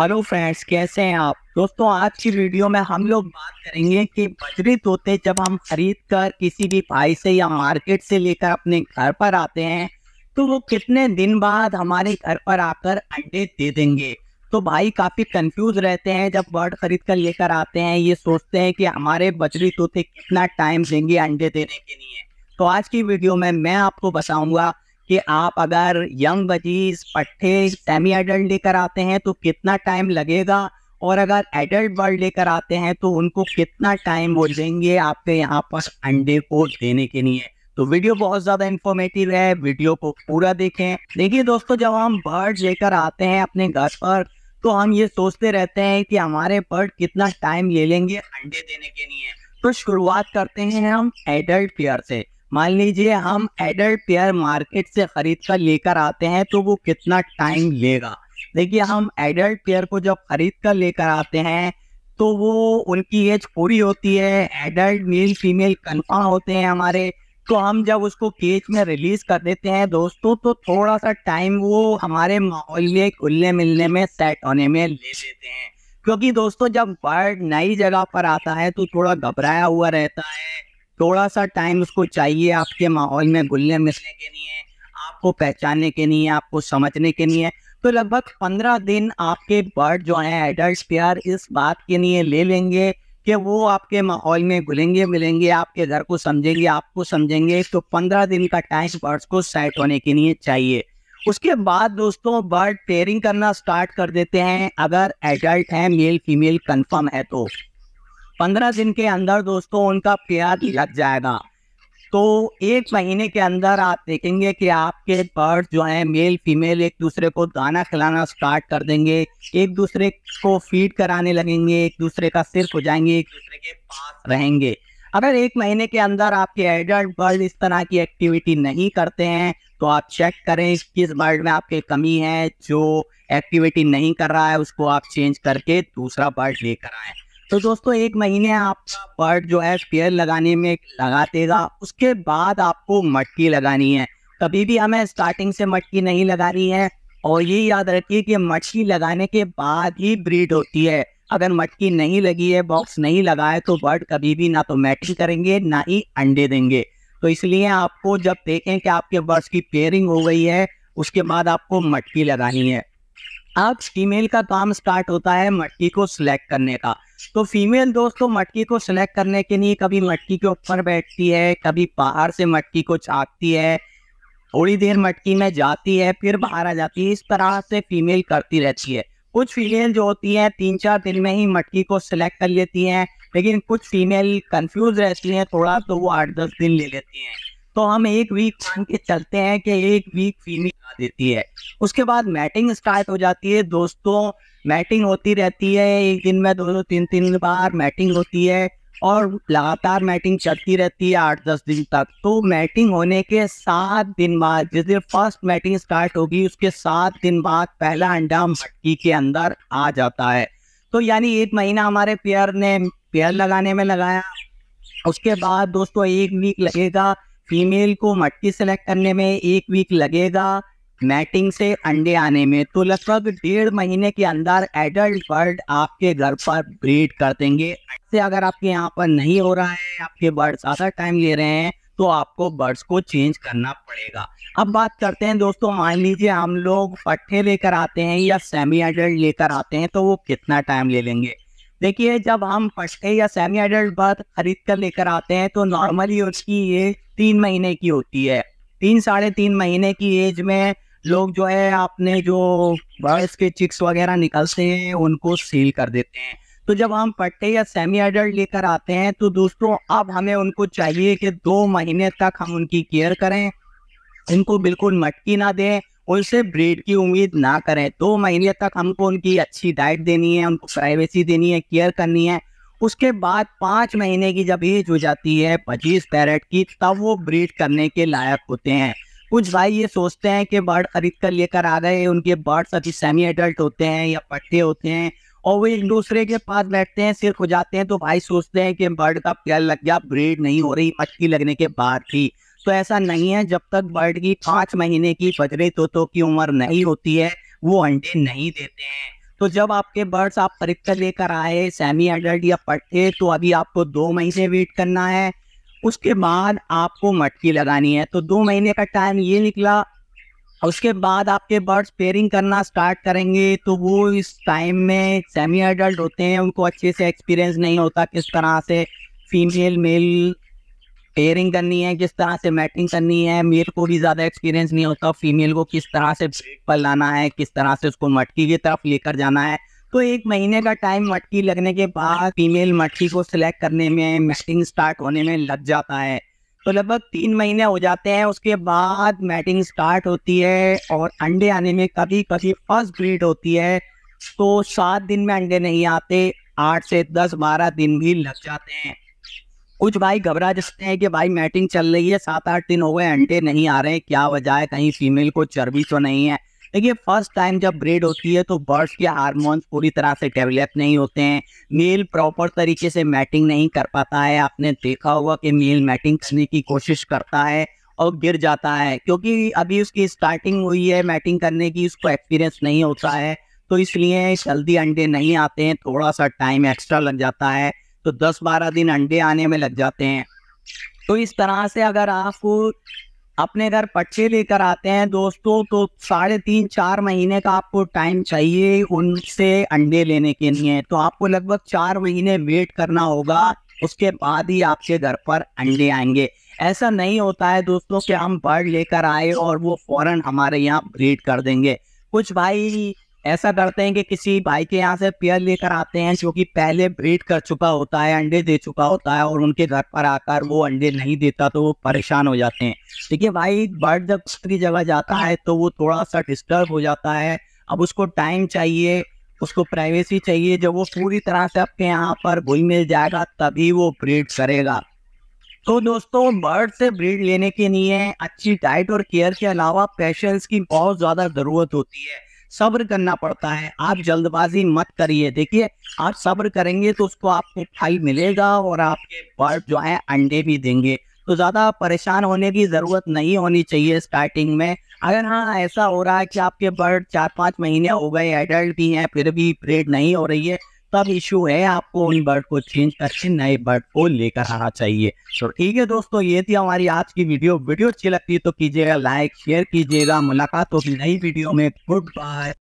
hello friends कैसे हैं आप दोस्तों आज की वीडियो में हम लोग बात करेंगे कि बजरी तोते जब हम खरीद कर किसी भी भाई से या मार्केट से लेकर अपने घर पर आते हैं तो वो कितने दिन बाद हमारे घर पर आकर अंडे दे देंगे तो भाई काफ़ी कंफ्यूज रहते हैं जब बर्ड खरीद कर लेकर आते हैं ये सोचते हैं कि हमारे बजरी तोते कितना टाइम देंगे अंडे देने के लिए तो आज की वीडियो में मैं आपको बताऊंगा कि आप अगर यंग बजीज पट्टे सेमी एडल्ट लेकर आते हैं तो कितना टाइम लगेगा और अगर एडल्ट बर्ड लेकर आते हैं तो उनको कितना टाइम वो देंगे आपके यहाँ पर अंडे को देने के लिए तो वीडियो बहुत ज़्यादा इन्फॉर्मेटिव है वीडियो को पूरा देखें देखिए दोस्तों जब हम बर्ड लेकर आते हैं अपने घर पर तो हम ये सोचते रहते हैं कि हमारे बर्ड कितना टाइम ले लेंगे अंडे देने के लिए तो शुरुआत करते हैं हम एडल्ट पेयर से मान लीजिए हम एडल्ट पेयर मार्केट से खरीद कर लेकर आते हैं तो वो कितना टाइम लेगा देखिए हम एडल्ट पेयर को जब खरीद कर लेकर आते हैं तो वो उनकी एज पूरी होती है एडल्ट मेल फीमेल कन्फर्म होते हैं हमारे तो हम जब उसको केज में रिलीज कर देते हैं दोस्तों तो थोड़ा सा टाइम वो हमारे माहौल में खुलने मिलने में सेट होने में ले लेते हैं क्योंकि दोस्तों जब बर्ड नई जगह पर आता है तो थोड़ा घबराया हुआ रहता है थोड़ा सा टाइम उसको चाहिए आपके माहौल में घुलने मिलने के लिए आपको पहचानने के लिए आपको समझने के लिए तो लगभग पंद्रह दिन आपके बर्ड जो है एडल्ट पेयर इस बात के लिए ले लेंगे कि वो आपके माहौल में घुलेंगे मिलेंगे आपके घर को समझेंगे आपको समझेंगे तो पंद्रह दिन का टाइम बर्ड्स को सेट होने के लिए चाहिए उसके बाद दोस्तों बर्ड पेयरिंग करना स्टार्ट कर देते हैं अगर एडल्ट है मेल फीमेल कंफर्म है तो पंद्रह दिन के अंदर दोस्तों उनका प्याज लग जाएगा तो एक महीने के अंदर आप देखेंगे कि आपके बर्ड जो हैं मेल फीमेल एक दूसरे को दाना खिलाना स्टार्ट कर देंगे एक दूसरे को फीड कराने लगेंगे एक दूसरे का सिर हो जाएंगे एक दूसरे के पास रहेंगे अगर एक महीने के अंदर आपके एडल्ट बर्ड इस तरह की एक्टिविटी नहीं करते हैं तो आप चेक करें किस बर्ड में आपके कमी है जो एक्टिविटी नहीं कर रहा है उसको आप चेंज करके दूसरा बर्ड लेकर आएँ तो दोस्तों एक महीने आप पर जो है स्पेयर लगाने में लगा देगा उसके बाद आपको मटकी लगानी है कभी भी हमें स्टार्टिंग से मटकी नहीं लगानी है और ये याद रखिए कि मटकी लगाने के बाद ही ब्रीड होती है अगर मटकी नहीं लगी है बॉक्स नहीं लगा है तो बर्ड कभी भी ना तो मैटिंग करेंगे ना ही अंडे देंगे तो इसलिए आपको जब देखें कि आपके बर्ड्स की पेयरिंग हो गई है उसके बाद आपको मटकी लगानी है अब फीमेल का काम स्टार्ट होता है मटकी को सिलेक्ट करने का तो फीमेल दोस्तों मटकी को सिलेक्ट करने के लिए कभी मटकी के ऊपर बैठती है कभी बाहर से मटकी को छापती है थोड़ी देर मटकी में जाती है फिर बाहर आ जाती है इस तरह से फीमेल करती रहती है कुछ फीमेल जो होती है तीन चार दिन में ही मटकी को सिलेक्ट कर लेती हैं लेकिन कुछ फीमेल कंफ्यूज रहती हैं थोड़ा तो वो आठ दस दिन ले लेती हैं तो हम एक वीक मान के चलते हैं कि एक वीक फीमेल आ देती है उसके बाद मैटिंग स्टार्ट हो जाती है दोस्तों मैटिंग होती रहती है एक दिन में दो दो तीन तीन बार मैटिंग होती है और लगातार मैटिंग चलती रहती है आठ दस दिन तक तो मैटिंग होने के सात दिन बाद जिस दिन फर्स्ट मैटिंग स्टार्ट होगी उसके सात दिन बाद पहला अंडा मटकी के अंदर आ जाता है तो यानी एक महीना हमारे पेयर ने पेयर लगाने में लगाया उसके बाद दोस्तों एक वीक लगेगा फीमेल को मटकी सेलेक्ट करने में एक वीक लगेगा मैटिंग से अंडे आने में तो लगभग डेढ़ महीने के अंदर एडल्ट बर्ड आपके घर पर ब्रीड कर देंगे से अगर आपके यहाँ पर नहीं हो रहा है आपके बर्ड्स ज़्यादा टाइम ले रहे हैं तो आपको बर्ड्स को चेंज करना पड़ेगा अब बात करते हैं दोस्तों मान लीजिए हम लोग पट्टे लेकर आते हैं या सेमी एडल्ट लेकर आते हैं तो वो कितना टाइम ले लेंगे देखिए जब हम पट्टे या सेमी एडल्ट बर्ड खरीद कर लेकर आते हैं तो नॉर्मली उसकी एज तीन महीने की होती है तीन साढ़े तीन महीने की एज में लोग जो है अपने जो बर्ड्स के चिक्स वगैरह निकलते हैं उनको सील कर देते हैं तो जब हम पट्टे या सेमी एडल्ट लेकर आते हैं तो दोस्तों अब हमें उनको चाहिए कि दो महीने तक हम उनकी केयर करें उनको बिल्कुल मटकी ना दें उनसे ब्रीड की उम्मीद ना करें दो महीने तक हमको उनकी अच्छी डाइट देनी है उनको प्राइवेसी देनी है केयर करनी है उसके बाद पाँच महीने की जब एज हो जाती है पच्चीस पैरेट की तब वो ब्रीड करने के लायक होते हैं कुछ भाई ये सोचते हैं कि बर्ड खरीद कर लेकर आ गए उनके बर्ड्स अभी सेमी एडल्ट होते हैं या पट्टे होते हैं और वो एक दूसरे के पास बैठते हैं सिर्फ हो जाते हैं तो भाई सोचते हैं कि बर्ड का प्यार लग गया ब्रीड नहीं हो रही मछली लगने के बाद ही तो ऐसा नहीं है जब तक बर्ड की पाँच महीने की बजरे तो, तो की उम्र नहीं होती है वो अंडे नहीं देते हैं तो जब आपके बर्ड्स आप खरीद कर लेकर आए सेमी एडल्ट या पट्टे तो अभी आपको दो महीने वेट करना है उसके बाद आपको मटकी लगानी है तो दो महीने का टाइम ये निकला उसके बाद आपके बर्ड्स पेयरिंग करना स्टार्ट करेंगे तो वो इस टाइम में सेमी एडल्ट होते हैं उनको अच्छे से एक्सपीरियंस नहीं होता किस तरह से फीमेल मेल पेयरिंग करनी है किस तरह से मैटिंग करनी है मेल को भी ज़्यादा एक्सपीरियंस नहीं होता फीमेल को किस तरह से पलाना है किस तरह से उसको मटकी की तरफ लेकर जाना है तो एक महीने का टाइम मटकी लगने के बाद फीमेल मटकी को सिलेक्ट करने में मैटिंग स्टार्ट होने में लग जाता है तो लगभग तीन महीने हो जाते हैं उसके बाद मैटिंग स्टार्ट होती है और अंडे आने में कभी कभी फर्स्ट ब्रीड होती है तो सात दिन में अंडे नहीं आते आठ से दस बारह दिन भी लग जाते हैं कुछ भाई घबरा जाते हैं कि भाई मैटिंग चल रही है सात आठ दिन हो गए अंडे नहीं आ रहे हैं क्या वजह है कहीं फीमेल को चर्बी तो नहीं है देखिए फर्स्ट टाइम जब ब्रेड होती है तो बर्ड्स के हारमोन्स पूरी तरह से डेवलप नहीं होते हैं मेल प्रॉपर तरीके से मैटिंग नहीं कर पाता है आपने देखा होगा कि मेल मैटिंग करने की कोशिश करता है और गिर जाता है क्योंकि अभी उसकी स्टार्टिंग हुई है मैटिंग करने की उसको एक्सपीरियंस नहीं होता है तो इसलिए जल्दी अंडे नहीं आते हैं थोड़ा सा टाइम एक्स्ट्रा लग जाता है तो 10-12 दिन अंडे आने में लग जाते हैं तो इस तरह से अगर आप अपने घर पच्चे लेकर आते हैं दोस्तों तो साढ़े तीन चार महीने का आपको टाइम चाहिए उनसे अंडे लेने के लिए तो आपको लगभग चार महीने वेट करना होगा उसके बाद ही आपके घर पर अंडे आएंगे ऐसा नहीं होता है दोस्तों कि हम बर्ड लेकर आए और वो फौरन हमारे यहाँ ब्रीड कर देंगे कुछ भाई ऐसा करते हैं कि किसी भाई के यहाँ से पेयर लेकर आते हैं जो कि पहले ब्रीड कर चुका होता है अंडे दे चुका होता है और उनके घर पर आकर वो अंडे नहीं देता तो वो परेशान हो जाते हैं देखिए भाई बर्ड जब दूसरी जगह जाता है तो वो थोड़ा सा डिस्टर्ब हो जाता है अब उसको टाइम चाहिए उसको प्राइवेसी चाहिए जब वो पूरी तरह से आपके यहाँ पर घुल मिल जाएगा तभी वो ब्रीड करेगा तो दोस्तों बर्ड से ब्रीड लेने के लिए अच्छी डाइट और केयर के अलावा पेशेंस की बहुत ज़्यादा ज़रूरत होती है सब्र करना पड़ता है आप जल्दबाजी मत करिए देखिए आप सब्र करेंगे तो उसको आपको फल मिलेगा और आपके बर्ड जो है अंडे भी देंगे तो ज़्यादा परेशान होने की ज़रूरत नहीं होनी चाहिए स्टार्टिंग में अगर हाँ ऐसा हो रहा है कि आपके बर्ड चार पाँच महीने हो गए एडल्ट भी हैं फिर भी ब्रेड नहीं हो रही है तब इश्यू है आपको उन बर्ड को चेंज करके नए बर्ड को लेकर आना चाहिए तो ठीक है दोस्तों ये थी हमारी आज की वीडियो वीडियो अच्छी लगती है तो कीजिएगा लाइक शेयर कीजिएगा मुलाकात होगी नई वीडियो में गुड बाय